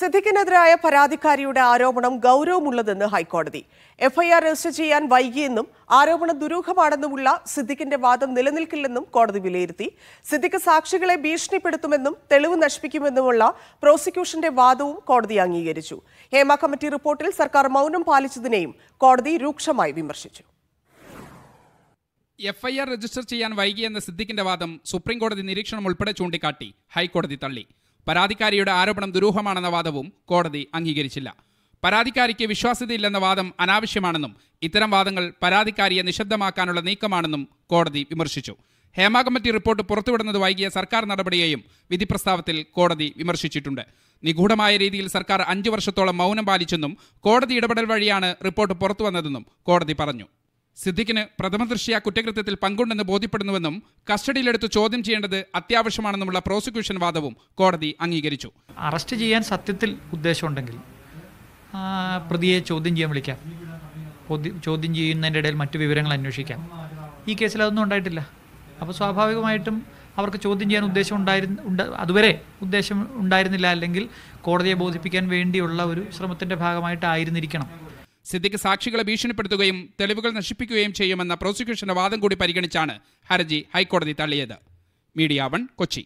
സിദ്ദിഖിനെതിരായ പരാതിക്കാരിയുടെ ആരോപണം ഗൗരവമുള്ളതെന്ന് ഹൈക്കോടതി FIR register ചെയ്യാൻ വൈകിയെന്നും ആരോപണം ദുരൂഹമാണെന്നുമുള്ള സിദ്ദിഖിന്റെ വാദം നിലനിൽക്കില്ലെന്നും കോടതി വിലയിരുത്തി സിദ്ദിഖ് സാക്ഷികളെ ഭീഷണിപ്പെടുത്തുമെന്നും തെളിവ് നശിപ്പിക്കുമെന്നുമുള്ള പ്രോസിക്യൂഷന്റെ വാദവും കോടതി അംഗീകരിച്ചു ഹേമ കമ്മിറ്റി റിപ്പോർട്ടിൽ സർക്കാർ മൗനം പാലിച്ചതിനെയും കോടതി രൂക്ഷമായി വിമർശിച്ചു എഫ്ഐആർ രജിസ്റ്റർ ചെയ്യാൻ വൈകിയെന്ന സിദ്ദിഖിന്റെ വാദം സുപ്രീംകോടതി നിരീക്ഷണം ഉൾപ്പെടെ ചൂണ്ടിക്കാട്ടി ഹൈക്കോടതി തള്ളി പരാതിക്കാരിയുടെ ആരോപണം ദുരൂഹമാണെന്ന വാദവും കോടതി അംഗീകരിച്ചില്ല പരാതിക്കാരിക്ക് വിശ്വാസ്യതയില്ലെന്ന വാദം അനാവശ്യമാണെന്നും ഇത്തരം വാദങ്ങൾ പരാതിക്കാരിയെ നിശബ്ദമാക്കാനുള്ള നീക്കമാണെന്നും കോടതി വിമർശിച്ചു ഹേമ കമ്മിറ്റി റിപ്പോർട്ട് പുറത്തുവിടുന്നത് വൈകിയ സർക്കാർ നടപടിയെയും വിധി പ്രസ്താവത്തിൽ കോടതി വിമർശിച്ചിട്ടുണ്ട് നിഗൂഢമായ രീതിയിൽ സർക്കാർ അഞ്ചു വർഷത്തോളം മൗനം പാലിച്ചെന്നും കോടതി ഇടപെടൽ വഴിയാണ് റിപ്പോർട്ട് പുറത്തുവന്നതെന്നും കോടതി പറഞ്ഞു സിദ്ദിഖിന് പ്രഥമദൃഷ്ടിയ കുറ്റകൃത്യത്തിൽ പങ്കുണ്ടെന്ന് ബോധ്യപ്പെടുന്നുവെന്നും കസ്റ്റഡിയിലെടുത്ത് ചോദ്യം ചെയ്യേണ്ടത് അത്യാവശ്യമാണെന്നുമുള്ള പ്രോസിക്യൂഷൻ വാദവും കോടതി അംഗീകരിച്ചു അറസ്റ്റ് ചെയ്യാൻ സത്യത്തിൽ ഉദ്ദേശമുണ്ടെങ്കിൽ പ്രതിയെ ചോദ്യം ചെയ്യാൻ വിളിക്കാം ചോദ്യം ചെയ്യുന്നതിൻ്റെ ഇടയിൽ മറ്റു വിവരങ്ങൾ അന്വേഷിക്കാം ഈ കേസിൽ അതൊന്നും ഉണ്ടായിട്ടില്ല അപ്പോൾ സ്വാഭാവികമായിട്ടും അവർക്ക് ചോദ്യം ചെയ്യാൻ ഉദ്ദേശം ഉണ്ടായിരുന്നു അതുവരെ ഉദ്ദേശം ഉണ്ടായിരുന്നില്ല അല്ലെങ്കിൽ കോടതിയെ ബോധിപ്പിക്കാൻ വേണ്ടിയുള്ള ഒരു ശ്രമത്തിൻ്റെ ഭാഗമായിട്ടായിരുന്നിരിക്കണം സിദ്ദിഖ് സാക്ഷികളെ ഭീഷണിപ്പെടുത്തുകയും തെളിവുകൾ നശിപ്പിക്കുകയും ചെയ്യുമെന്ന പ്രോസിക്യൂഷന്റെ വാദം കൂടി പരിഗണിച്ചാണ് ഹർജി ഹൈക്കോടതി തള്ളിയത് മീഡിയ വൺ കൊച്ചി